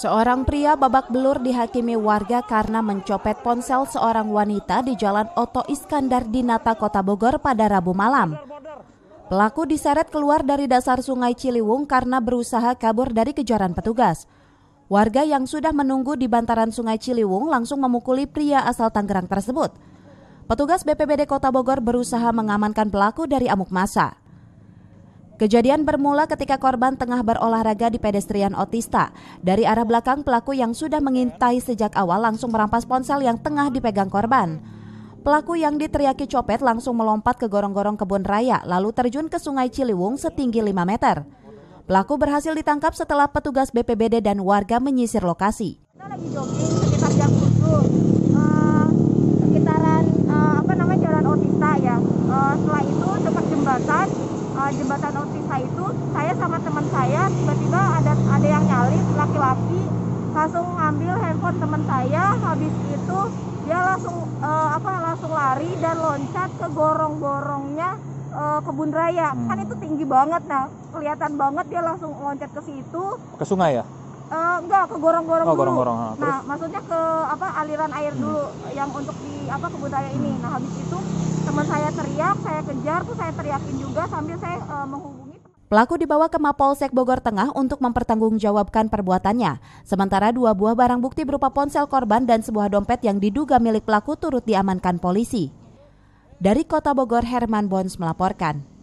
Seorang pria babak belur dihakimi warga karena mencopet ponsel seorang wanita di Jalan Oto Iskandar di Nata Kota Bogor pada Rabu malam. Pelaku diseret keluar dari dasar sungai Ciliwung karena berusaha kabur dari kejaran petugas. Warga yang sudah menunggu di bantaran sungai Ciliwung langsung memukuli pria asal Tangerang tersebut. Petugas BPBD Kota Bogor berusaha mengamankan pelaku dari amuk massa. Kejadian bermula ketika korban tengah berolahraga di pedestrian otista. Dari arah belakang pelaku yang sudah mengintai sejak awal langsung merampas ponsel yang tengah dipegang korban. Pelaku yang diteriaki copet langsung melompat ke gorong-gorong kebun raya lalu terjun ke sungai Ciliwung setinggi 5 meter. Pelaku berhasil ditangkap setelah petugas BPBD dan warga menyisir lokasi. Kita lagi jogging sekitar jam 7. Eh, jembatan Otisa itu saya sama teman saya tiba-tiba ada ada yang nyalip laki-laki langsung ngambil handphone teman saya habis itu dia langsung uh, apa langsung lari dan loncat ke gorong-gorongnya uh, kebun raya hmm. kan itu tinggi banget nah kelihatan banget dia langsung loncat ke situ ke sungai ya Uh, enggak ke gorong-gorong oh, Gorong -gorong. Ah, nah, terus? maksudnya ke apa aliran air hmm. dulu yang untuk di apa kebun raya ini. Nah, habis itu teman saya teriak, saya kejar, tuh saya teriakin juga sambil saya e, menghubungi. Pelaku dibawa ke Mapolsek Bogor Tengah untuk mempertanggungjawabkan perbuatannya. Sementara dua buah barang bukti berupa ponsel korban dan sebuah dompet yang diduga milik pelaku turut diamankan polisi. Dari Kota Bogor, Herman Bons melaporkan.